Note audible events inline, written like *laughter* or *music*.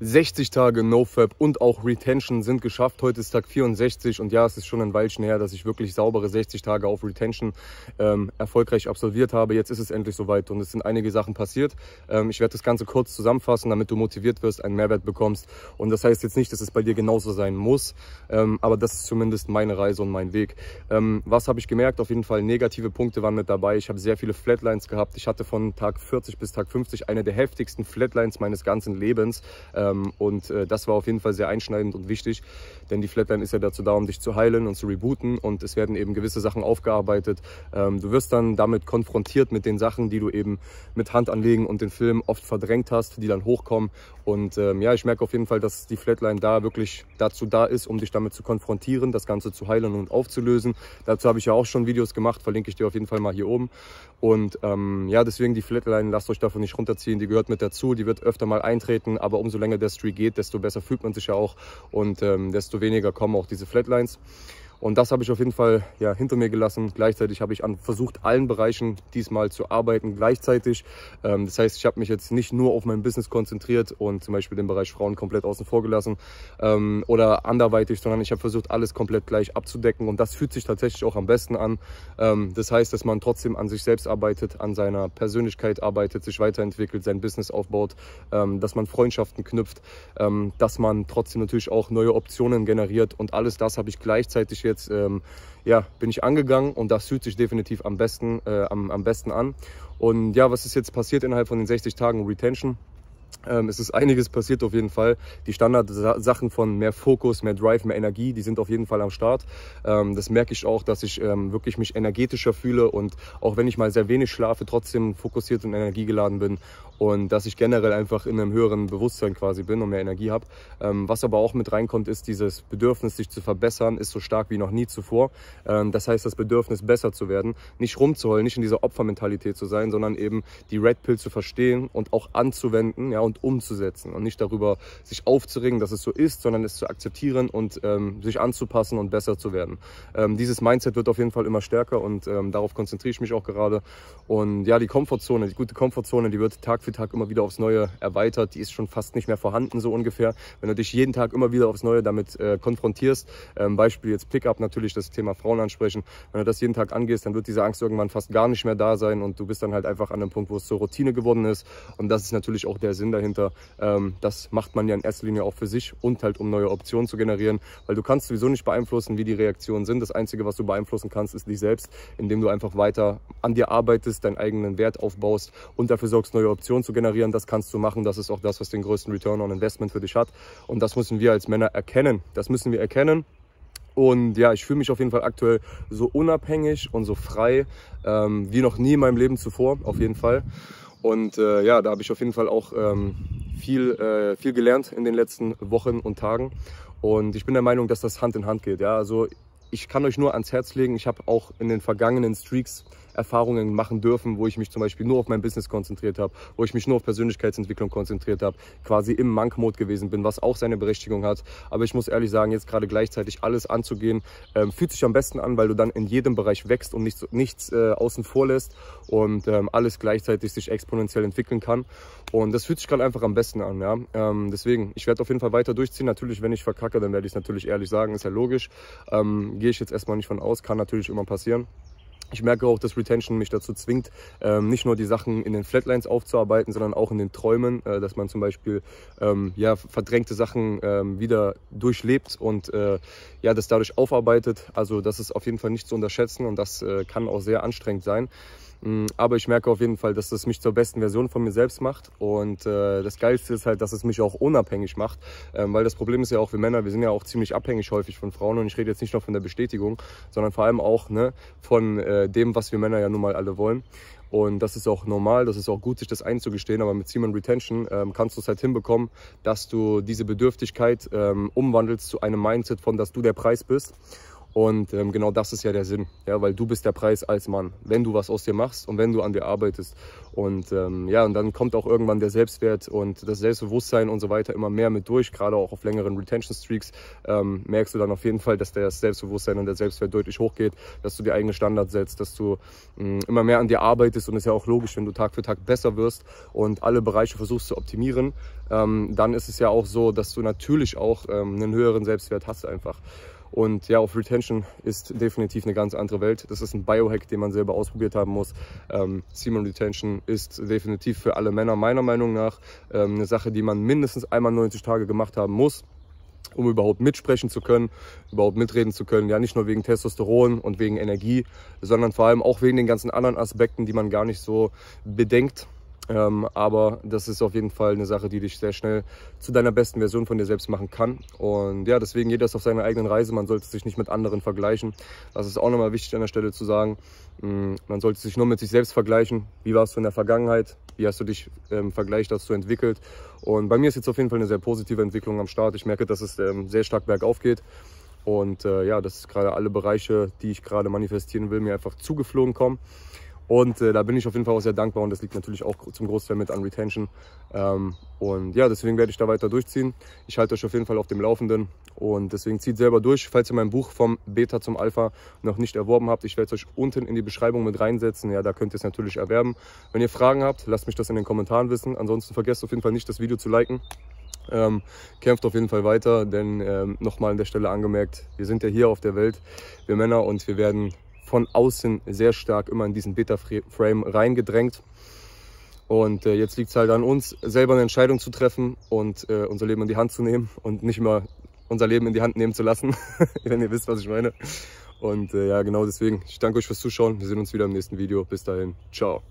60 Tage NoFap und auch Retention sind geschafft. Heute ist Tag 64 und ja, es ist schon ein Weilchen her, dass ich wirklich saubere 60 Tage auf Retention ähm, erfolgreich absolviert habe. Jetzt ist es endlich soweit und es sind einige Sachen passiert. Ähm, ich werde das Ganze kurz zusammenfassen, damit du motiviert wirst, einen Mehrwert bekommst. Und das heißt jetzt nicht, dass es bei dir genauso sein muss, ähm, aber das ist zumindest meine Reise und mein Weg. Ähm, was habe ich gemerkt? Auf jeden Fall negative Punkte waren mit dabei. Ich habe sehr viele Flatlines gehabt. Ich hatte von Tag 40 bis Tag 50 eine der heftigsten Flatlines meines ganzen Lebens. Äh, ähm, und äh, das war auf jeden Fall sehr einschneidend und wichtig, denn die Flatline ist ja dazu da, um dich zu heilen und zu rebooten und es werden eben gewisse Sachen aufgearbeitet. Ähm, du wirst dann damit konfrontiert mit den Sachen, die du eben mit Hand anlegen und den Film oft verdrängt hast, die dann hochkommen. Und ähm, ja, ich merke auf jeden Fall, dass die Flatline da wirklich dazu da ist, um dich damit zu konfrontieren, das Ganze zu heilen und aufzulösen. Dazu habe ich ja auch schon Videos gemacht, verlinke ich dir auf jeden Fall mal hier oben. Und ähm, ja, deswegen die Flatline, lasst euch davon nicht runterziehen, die gehört mit dazu, die wird öfter mal eintreten, aber umso länger länger der Streak geht, desto besser fühlt man sich ja auch und ähm, desto weniger kommen auch diese Flatlines. Und das habe ich auf jeden Fall ja, hinter mir gelassen. Gleichzeitig habe ich an, versucht, allen Bereichen diesmal zu arbeiten gleichzeitig. Ähm, das heißt, ich habe mich jetzt nicht nur auf mein Business konzentriert und zum Beispiel den Bereich Frauen komplett außen vor gelassen ähm, oder anderweitig, sondern ich habe versucht, alles komplett gleich abzudecken. Und das fühlt sich tatsächlich auch am besten an. Ähm, das heißt, dass man trotzdem an sich selbst arbeitet, an seiner Persönlichkeit arbeitet, sich weiterentwickelt, sein Business aufbaut, ähm, dass man Freundschaften knüpft, ähm, dass man trotzdem natürlich auch neue Optionen generiert. Und alles das habe ich gleichzeitig jetzt jetzt ähm, ja, bin ich angegangen und das fühlt sich definitiv am besten, äh, am, am besten an. Und ja, was ist jetzt passiert innerhalb von den 60 Tagen Retention? Ähm, es ist einiges passiert auf jeden Fall. Die Standardsachen von mehr Fokus, mehr Drive, mehr Energie, die sind auf jeden Fall am Start. Ähm, das merke ich auch, dass ich ähm, wirklich mich energetischer fühle und auch wenn ich mal sehr wenig schlafe, trotzdem fokussiert und energiegeladen bin und dass ich generell einfach in einem höheren Bewusstsein quasi bin und mehr Energie habe. Ähm, was aber auch mit reinkommt, ist dieses Bedürfnis, sich zu verbessern, ist so stark wie noch nie zuvor. Ähm, das heißt, das Bedürfnis, besser zu werden, nicht rumzuholen, nicht in dieser Opfermentalität zu sein, sondern eben die Red Pill zu verstehen und auch anzuwenden, ja, und umzusetzen und nicht darüber sich aufzuregen, dass es so ist, sondern es zu akzeptieren und ähm, sich anzupassen und besser zu werden. Ähm, dieses Mindset wird auf jeden Fall immer stärker und ähm, darauf konzentriere ich mich auch gerade. Und ja, die Komfortzone, die gute Komfortzone, die wird Tag für Tag immer wieder aufs Neue erweitert. Die ist schon fast nicht mehr vorhanden, so ungefähr. Wenn du dich jeden Tag immer wieder aufs Neue damit äh, konfrontierst, ähm, Beispiel jetzt Pickup natürlich, das Thema Frauen ansprechen, wenn du das jeden Tag angehst, dann wird diese Angst irgendwann fast gar nicht mehr da sein und du bist dann halt einfach an einem Punkt, wo es zur Routine geworden ist. Und das ist natürlich auch der Sinn dahinter. Ähm, das macht man ja in erster Linie auch für sich und halt um neue Optionen zu generieren, weil du kannst sowieso nicht beeinflussen, wie die Reaktionen sind. Das Einzige, was du beeinflussen kannst, ist dich selbst, indem du einfach weiter an dir arbeitest, deinen eigenen Wert aufbaust und dafür sorgst, neue Optionen zu generieren. Das kannst du machen. Das ist auch das, was den größten Return on Investment für dich hat. Und das müssen wir als Männer erkennen. Das müssen wir erkennen. Und ja, ich fühle mich auf jeden Fall aktuell so unabhängig und so frei ähm, wie noch nie in meinem Leben zuvor, auf jeden Fall. Und äh, ja, da habe ich auf jeden Fall auch ähm, viel, äh, viel gelernt in den letzten Wochen und Tagen. Und ich bin der Meinung, dass das Hand in Hand geht. Ja? Also ich kann euch nur ans Herz legen, ich habe auch in den vergangenen Streaks Erfahrungen machen dürfen, wo ich mich zum Beispiel nur auf mein Business konzentriert habe, wo ich mich nur auf Persönlichkeitsentwicklung konzentriert habe, quasi im Monk-Mode gewesen bin, was auch seine Berechtigung hat. Aber ich muss ehrlich sagen, jetzt gerade gleichzeitig alles anzugehen, ähm, fühlt sich am besten an, weil du dann in jedem Bereich wächst und nichts, nichts äh, außen vor lässt und ähm, alles gleichzeitig sich exponentiell entwickeln kann. Und das fühlt sich gerade einfach am besten an. Ja? Ähm, deswegen, ich werde auf jeden Fall weiter durchziehen. Natürlich, wenn ich verkacke, dann werde ich es natürlich ehrlich sagen, ist ja logisch. Ähm, gehe ich jetzt erstmal nicht von aus, kann natürlich immer passieren. Ich merke auch, dass Retention mich dazu zwingt, ähm, nicht nur die Sachen in den Flatlines aufzuarbeiten, sondern auch in den Träumen, äh, dass man zum Beispiel ähm, ja, verdrängte Sachen ähm, wieder durchlebt und äh, ja, das dadurch aufarbeitet. Also das ist auf jeden Fall nicht zu unterschätzen und das äh, kann auch sehr anstrengend sein. Mm, aber ich merke auf jeden Fall, dass das mich zur besten Version von mir selbst macht. Und äh, das Geilste ist halt, dass es mich auch unabhängig macht. Ähm, weil das Problem ist ja auch, wir Männer, wir sind ja auch ziemlich abhängig häufig von Frauen. Und ich rede jetzt nicht nur von der Bestätigung, sondern vor allem auch ne, von äh, dem, was wir Männer ja nun mal alle wollen. Und das ist auch normal, das ist auch gut, sich das einzugestehen. Aber mit Semen Retention ähm, kannst du es halt hinbekommen, dass du diese Bedürftigkeit ähm, umwandelst zu einem Mindset von, dass du der Preis bist. Und ähm, genau das ist ja der Sinn, ja, weil du bist der Preis als Mann, wenn du was aus dir machst und wenn du an dir arbeitest. Und ähm, ja, und dann kommt auch irgendwann der Selbstwert und das Selbstbewusstsein und so weiter immer mehr mit durch, gerade auch auf längeren Retention Streaks ähm, merkst du dann auf jeden Fall, dass das Selbstbewusstsein und der Selbstwert deutlich hochgeht, dass du dir eigene Standards setzt, dass du mh, mm, immer mehr an dir arbeitest und ist ja auch logisch, wenn du Tag für Tag besser wirst und alle Bereiche versuchst zu optimieren, ähm, dann ist es ja auch so, dass du natürlich auch ähm, einen höheren Selbstwert hast einfach. Und ja, auf Retention ist definitiv eine ganz andere Welt. Das ist ein Biohack, den man selber ausprobiert haben muss. Ähm, Semen Retention ist definitiv für alle Männer meiner Meinung nach ähm, eine Sache, die man mindestens einmal 90 Tage gemacht haben muss um überhaupt mitsprechen zu können, überhaupt mitreden zu können. Ja, nicht nur wegen Testosteron und wegen Energie, sondern vor allem auch wegen den ganzen anderen Aspekten, die man gar nicht so bedenkt ähm, aber das ist auf jeden Fall eine Sache, die dich sehr schnell zu deiner besten Version von dir selbst machen kann. Und ja, deswegen jeder ist auf seiner eigenen Reise. Man sollte sich nicht mit anderen vergleichen. Das ist auch nochmal wichtig an der Stelle zu sagen. Mm, man sollte sich nur mit sich selbst vergleichen. Wie warst du in der Vergangenheit? Wie hast du dich im ähm, Vergleich dazu entwickelt? Und bei mir ist jetzt auf jeden Fall eine sehr positive Entwicklung am Start. Ich merke, dass es ähm, sehr stark bergauf geht. Und äh, ja, dass gerade alle Bereiche, die ich gerade manifestieren will, mir einfach zugeflogen kommen. Und äh, da bin ich auf jeden Fall auch sehr dankbar und das liegt natürlich auch zum Großteil mit an Retention. Ähm, und ja, deswegen werde ich da weiter durchziehen. Ich halte euch auf jeden Fall auf dem Laufenden und deswegen zieht selber durch. Falls ihr mein Buch vom Beta zum Alpha noch nicht erworben habt, ich werde es euch unten in die Beschreibung mit reinsetzen. Ja, da könnt ihr es natürlich erwerben. Wenn ihr Fragen habt, lasst mich das in den Kommentaren wissen. Ansonsten vergesst auf jeden Fall nicht, das Video zu liken. Ähm, kämpft auf jeden Fall weiter, denn ähm, nochmal an der Stelle angemerkt, wir sind ja hier auf der Welt, wir Männer, und wir werden von außen sehr stark immer in diesen Beta-Frame reingedrängt. Und äh, jetzt liegt es halt an uns, selber eine Entscheidung zu treffen und äh, unser Leben in die Hand zu nehmen und nicht mehr unser Leben in die Hand nehmen zu lassen, *laughs* wenn ihr wisst, was ich meine. Und äh, ja, genau deswegen, ich danke euch fürs Zuschauen. Wir sehen uns wieder im nächsten Video. Bis dahin, ciao.